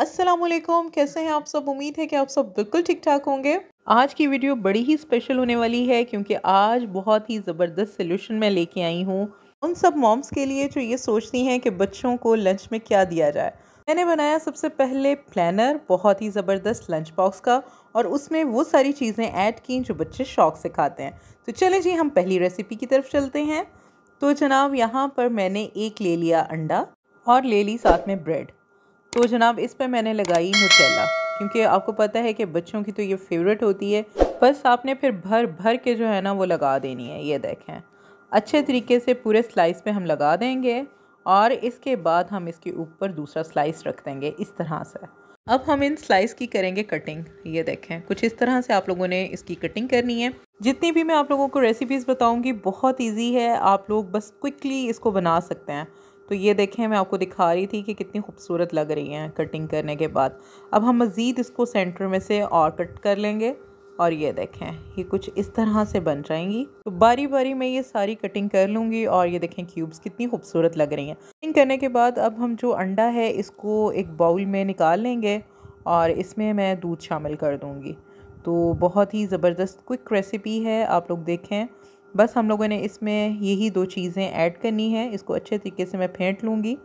असलम कैसे हैं आप सब उम्मीद है कि आप सब बिल्कुल ठीक ठाक होंगे आज की वीडियो बड़ी ही स्पेशल होने वाली है क्योंकि आज बहुत ही ज़बरदस्त सोल्यूशन मैं लेके आई हूँ उन सब मॉम्स के लिए जो ये सोचती हैं कि बच्चों को लंच में क्या दिया जाए मैंने बनाया सबसे पहले प्लानर बहुत ही ज़बरदस्त लंच बॉक्स का और उसमें वो सारी चीज़ें ऐड की जो बच्चे शौक से खाते हैं तो चलें जी हम पहली रेसिपी की तरफ चलते हैं तो जनाब यहाँ पर मैंने एक ले लिया अंडा और ले ली साथ में ब्रेड तो जनाब इस पर मैंने लगाई नोटेला क्योंकि आपको पता है कि बच्चों की तो ये फेवरेट होती है बस आपने फिर भर भर के जो है ना वो लगा देनी है ये देखें अच्छे तरीके से पूरे स्लाइस पे हम लगा देंगे और इसके बाद हम इसके ऊपर दूसरा स्लाइस रख देंगे इस तरह से अब हम इन स्लाइस की करेंगे कटिंग ये देखें कुछ इस तरह से आप लोगों ने इसकी कटिंग करनी है जितनी भी मैं आप लोगों को रेसिपीज़ बताऊँगी बहुत ईजी है आप लोग बस क्विकली इसको बना सकते हैं तो ये देखें मैं आपको दिखा रही थी कि कितनी खूबसूरत लग रही हैं कटिंग करने के बाद अब हम मज़ीद इसको सेंटर में से और कट कर लेंगे और ये देखें ये कुछ इस तरह से बन जाएंगी तो बारी बारी मैं ये सारी कटिंग कर लूँगी और ये देखें क्यूब्स कितनी खूबसूरत लग रही हैं कटिंग करने के बाद अब हम जो अंडा है इसको एक बाउल में निकाल लेंगे और इसमें मैं दूध शामिल कर दूँगी तो बहुत ही ज़बरदस्त क्विक रेसिपी है आप लोग देखें बस हम लोगों ने इसमें यही दो चीज़ें ऐड करनी है इसको अच्छे तरीके से मैं फेंट लूँगी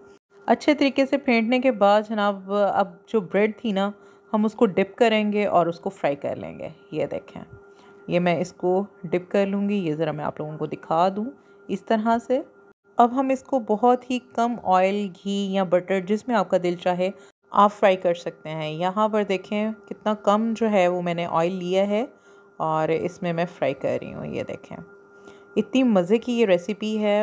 अच्छे तरीके से फेंटने के बाद जनाब अब जो ब्रेड थी ना हम उसको डिप करेंगे और उसको फ्राई कर लेंगे ये देखें ये मैं इसको डिप कर लूँगी ये ज़रा मैं आप लोगों को दिखा दूँ इस तरह से अब हम इसको बहुत ही कम ऑयल घी या बटर जिसमें आपका दिल चाहे आप फ्राई कर सकते हैं यहाँ पर देखें कितना कम जो है वो मैंने ऑयल लिया है और इसमें मैं फ्राई कर रही हूँ ये देखें इतनी मज़े की ये रेसिपी है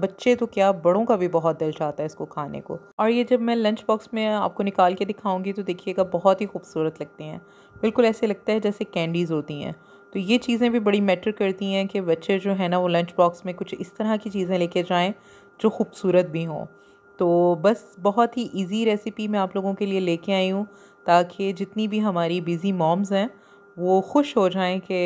बच्चे तो क्या बड़ों का भी बहुत दिल चाहता है इसको खाने को और ये जब मैं लंच बॉक्स में आपको निकाल के दिखाऊंगी तो देखिएगा बहुत ही खूबसूरत लगते हैं बिल्कुल ऐसे लगता है जैसे कैंडीज़ होती हैं तो ये चीज़ें भी बड़ी मैटर करती हैं कि बच्चे जो है ना वो लंच बॉक्स में कुछ इस तरह की चीज़ें लेके जाएँ जो खूबसूरत भी हों तो बस बहुत ही ईज़ी रेसिपी मैं आप लोगों के लिए लेके आई हूँ ताकि जितनी भी हमारी बिज़ी मॉम्स हैं वो खुश हो जाएं कि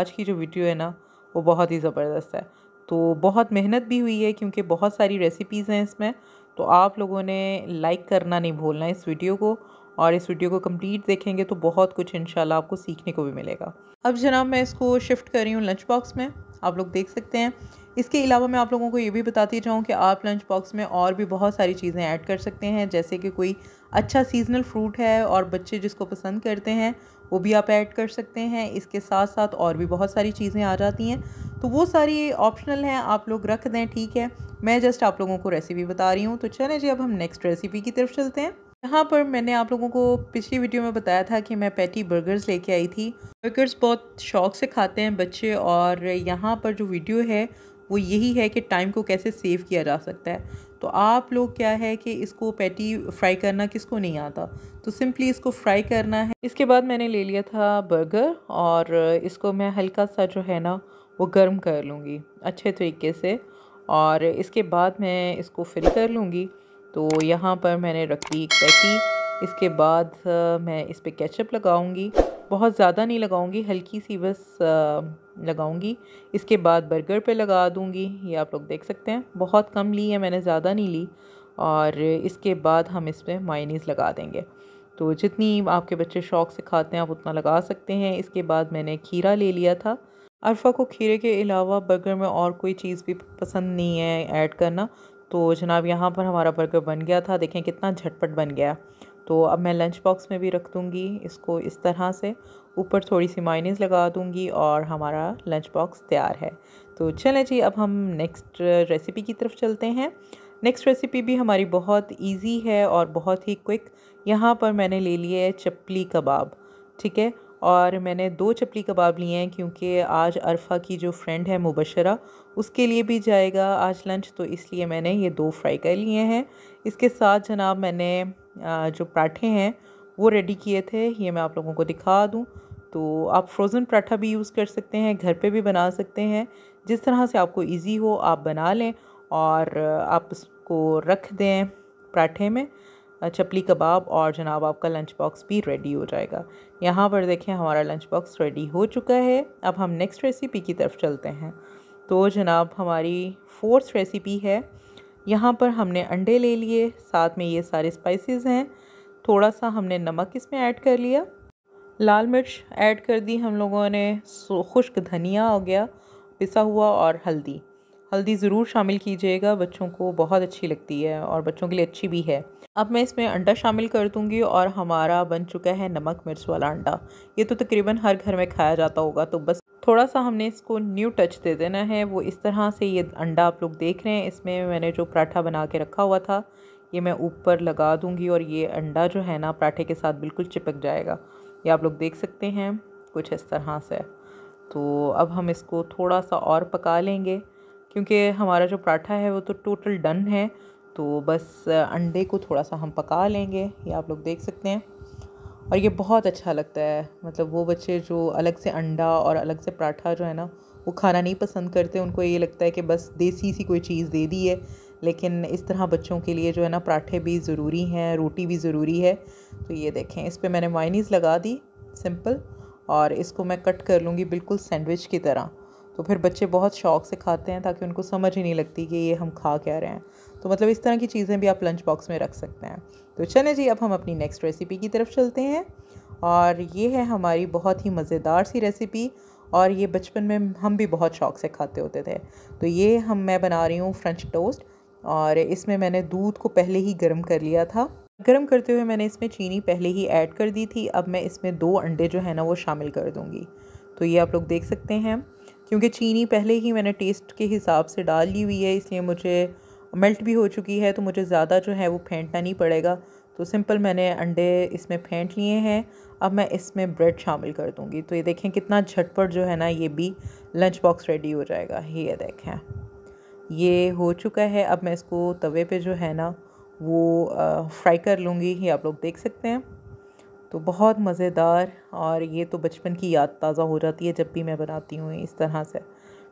आज की जो वीडियो है ना वो बहुत ही ज़बरदस्त है तो बहुत मेहनत भी हुई है क्योंकि बहुत सारी रेसिपीज़ हैं इसमें तो आप लोगों ने लाइक करना नहीं भूलना इस वीडियो को और इस वीडियो को कंप्लीट देखेंगे तो बहुत कुछ इंशाल्लाह आपको सीखने को भी मिलेगा अब जनाब मैं इसको शिफ्ट कर रही हूँ लंच बॉक्स में आप लोग देख सकते हैं इसके अलावा मैं आप लोगों को ये भी बताती जाऊँ कि आप लंच बॉक्स में और भी बहुत सारी चीज़ें ऐड कर सकते हैं जैसे कि कोई अच्छा सीजनल फ्रूट है और बच्चे जिसको पसंद करते हैं वो भी आप ऐड कर सकते हैं इसके साथ साथ और भी बहुत सारी चीज़ें आ जाती हैं तो वो सारी ऑप्शनल हैं आप लोग रख दें ठीक है मैं जस्ट आप लोगों को रेसिपी बता रही हूँ तो चलें जी अब हम नेक्स्ट रेसिपी की तरफ चलते हैं यहाँ पर मैंने आप लोगों को पिछली वीडियो में बताया था कि मैं पैटी बर्गर्स लेके आई थी बर्गर्स बहुत शौक से खाते हैं बच्चे और यहाँ पर जो वीडियो है वो यही है कि टाइम को कैसे सेव किया जा सकता है तो आप लोग क्या है कि इसको पैटी फ्राई करना किसको नहीं आता तो सिंपली इसको फ्राई करना है इसके बाद मैंने ले लिया था बर्गर और इसको मैं हल्का सा जो है ना वो गर्म कर लूँगी अच्छे तरीके से और इसके बाद मैं इसको फिल कर लूँगी तो यहाँ पर मैंने रख ली एक पैटी इसके बाद मैं इस पर कैचअप लगाऊँगी बहुत ज़्यादा नहीं लगाऊँगी हल्की सी बस लगाऊंगी इसके बाद बर्गर पे लगा दूंगी ये आप लोग देख सकते हैं बहुत कम ली है मैंने ज़्यादा नहीं ली और इसके बाद हम इस पर मायनीज़ लगा देंगे तो जितनी आपके बच्चे शौक़ से खाते हैं आप उतना लगा सकते हैं इसके बाद मैंने खीरा ले लिया था अरफा को खीरे के अलावा बर्गर में और कोई चीज़ भी पसंद नहीं है ऐड करना तो जनाब यहाँ पर हमारा बर्गर बन गया था देखें कितना झटपट बन गया तो अब मैं लंच बॉक्स में भी रख दूँगी इसको इस तरह से ऊपर थोड़ी सी माइनिस लगा दूँगी और हमारा लंच बॉक्स तैयार है तो चलें जी अब हम नेक्स्ट रेसिपी की तरफ चलते हैं नेक्स्ट रेसिपी भी हमारी बहुत इजी है और बहुत ही क्विक यहाँ पर मैंने ले लिए है चपली कबाब ठीक है और मैंने दो चपली कबाब लिए हैं क्योंकि आज अरफा की जो फ्रेंड है मुबशरा उसके लिए भी जाएगा आज लंच तो इसलिए मैंने ये दो फ्राई कर लिए हैं इसके साथ जनाब मैंने जो पराठे हैं वो रेडी किए थे ये मैं आप लोगों को दिखा दूँ तो आप फ्रोज़न पराठा भी यूज़ कर सकते हैं घर पे भी बना सकते हैं जिस तरह से आपको इजी हो आप बना लें और आप इसको रख दें पराठे में चपली कबाब और जनाब आपका लंच बॉक्स भी रेडी हो जाएगा यहाँ पर देखें हमारा लंच बॉक्स रेडी हो चुका है अब हम नेक्स्ट रेसिपी की तरफ चलते हैं तो जनाब हमारी फोर्थ रेसिपी है यहाँ पर हमने अंडे ले लिए साथ में ये सारे स्पाइसेस हैं थोड़ा सा हमने नमक इसमें ऐड कर लिया लाल मिर्च ऐड कर दी हम लोगों ने खुश्क धनिया हो गया पिसा हुआ और हल्दी हल्दी ज़रूर शामिल कीजिएगा बच्चों को बहुत अच्छी लगती है और बच्चों के लिए अच्छी भी है अब मैं इसमें अंडा शामिल कर दूंगी और हमारा बन चुका है नमक मिर्च वाला अंडा ये तो तकरीबन हर घर में खाया जाता होगा तो बस थोड़ा सा हमने इसको न्यू टच दे देना है वो इस तरह से ये अंडा आप लोग देख रहे हैं इसमें मैंने जो पराठा बना के रखा हुआ था ये मैं ऊपर लगा दूंगी और ये अंडा जो है ना पराठे के साथ बिल्कुल चिपक जाएगा ये आप लोग देख सकते हैं कुछ इस तरह से तो अब हम इसको थोड़ा सा और पका लेंगे क्योंकि हमारा जो पराठा है वो तो टोटल डन है तो बस अंडे को थोड़ा सा हम पका लेंगे ये आप लोग देख सकते हैं और ये बहुत अच्छा लगता है मतलब वो बच्चे जो अलग से अंडा और अलग से पराठा जो है ना वो खाना नहीं पसंद करते उनको ये लगता है कि बस देसी सी कोई चीज़ दे दी है लेकिन इस तरह बच्चों के लिए जो है ना पराठे भी ज़रूरी हैं रोटी भी ज़रूरी है तो ये देखें इस पर मैंने मायनीज़ लगा दी सिंपल और इसको मैं कट कर लूँगी बिल्कुल सैंडविच की तरह तो फिर बच्चे बहुत शौक से खाते हैं ताकि उनको समझ ही नहीं लगती कि ये हम खा क्या रहे हैं तो मतलब इस तरह की चीज़ें भी आप लंच बॉक्स में रख सकते हैं तो चलें जी अब हम अपनी नेक्स्ट रेसिपी की तरफ चलते हैं और ये है हमारी बहुत ही मज़ेदार सी रेसिपी और ये बचपन में हम भी बहुत शौक से खाते होते थे तो ये हम मैं बना रही हूँ फ्रेंच टोस्ट और इसमें मैंने दूध को पहले ही गर्म कर लिया था गर्म करते हुए मैंने इसमें चीनी पहले ही ऐड कर दी थी अब मैं इसमें दो अंडे जो है ना वो शामिल कर दूँगी तो ये आप लोग देख सकते हैं क्योंकि चीनी पहले ही मैंने टेस्ट के हिसाब से डाल ली हुई है इसलिए मुझे मेल्ट भी हो चुकी है तो मुझे ज़्यादा जो है वो फेंटना नहीं पड़ेगा तो सिंपल मैंने अंडे इसमें फेंट लिए हैं अब मैं इसमें ब्रेड शामिल कर दूँगी तो ये देखें कितना झटपट जो है ना ये भी लंच बॉक्स रेडी हो जाएगा ये देखें ये हो चुका है अब मैं इसको तवे पे जो है ना वो फ्राई कर लूँगी ये आप लोग देख सकते हैं तो बहुत मज़ेदार और ये तो बचपन की याद ताज़ा हो जाती है जब भी मैं बनाती हूँ इस तरह से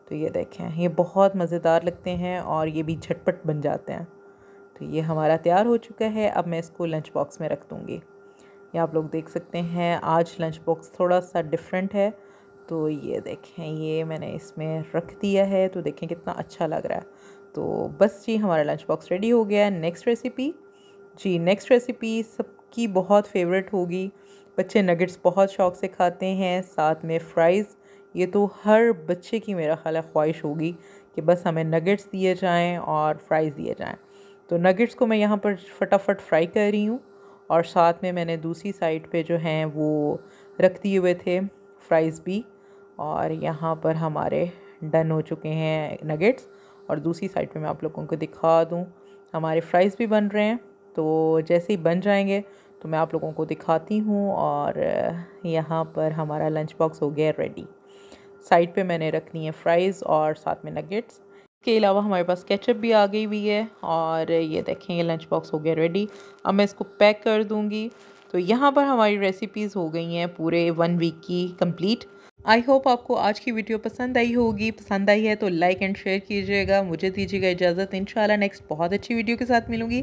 तो ये देखें ये बहुत मज़ेदार लगते हैं और ये भी झटपट बन जाते हैं तो ये हमारा तैयार हो चुका है अब मैं इसको लंच बॉक्स में रख दूँगी ये आप लोग देख सकते हैं आज लंच बॉक्स थोड़ा सा डिफरेंट है तो ये देखें ये मैंने इसमें रख दिया है तो देखें कितना अच्छा लग रहा है तो बस जी हमारा लंच बॉक्स रेडी हो गया है नेक्स्ट रेसिपी जी नेक्स्ट रेसिपी सब की बहुत फेवरेट होगी बच्चे नगेट्स बहुत शौक से खाते हैं साथ में फ्राइज़ ये तो हर बच्चे की मेरा ख्याल ख्वाहिश होगी कि बस हमें नगेट्स दिए जाएं और फ्राइज़ दिए जाएं तो नगेट्स को मैं यहाँ पर फटाफट फ्राई कर रही हूँ और साथ में मैंने दूसरी साइड पे जो हैं वो रख दिए हुए थे फ्राइज़ भी और यहाँ पर हमारे डन हो चुके हैं नगेट्स और दूसरी साइड पे मैं आप लोगों को दिखा दूँ हमारे फ्राइज़ भी बन रहे हैं तो जैसे ही बन जाएंगे तो मैं आप लोगों को दिखाती हूँ और यहाँ पर हमारा लंच बॉक्स हो गया रेडी साइड पे मैंने रखनी है फ्राइज़ और साथ में नगेट्स इसके अलावा हमारे पास केचप भी आ गई हुई है और ये देखें ये लंच बॉक्स हो गया रेडी अब मैं इसको पैक कर दूँगी तो यहाँ पर हमारी रेसिपीज़ हो गई हैं पूरे वन वीक की कम्प्लीट आई होप आपको आज की वीडियो पसंद आई होगी पसंद आई है तो लाइक एंड शेयर कीजिएगा मुझे दीजिएगा इजाज़त इंशाल्लाह नेक्स्ट बहुत अच्छी वीडियो के साथ मिलूंगी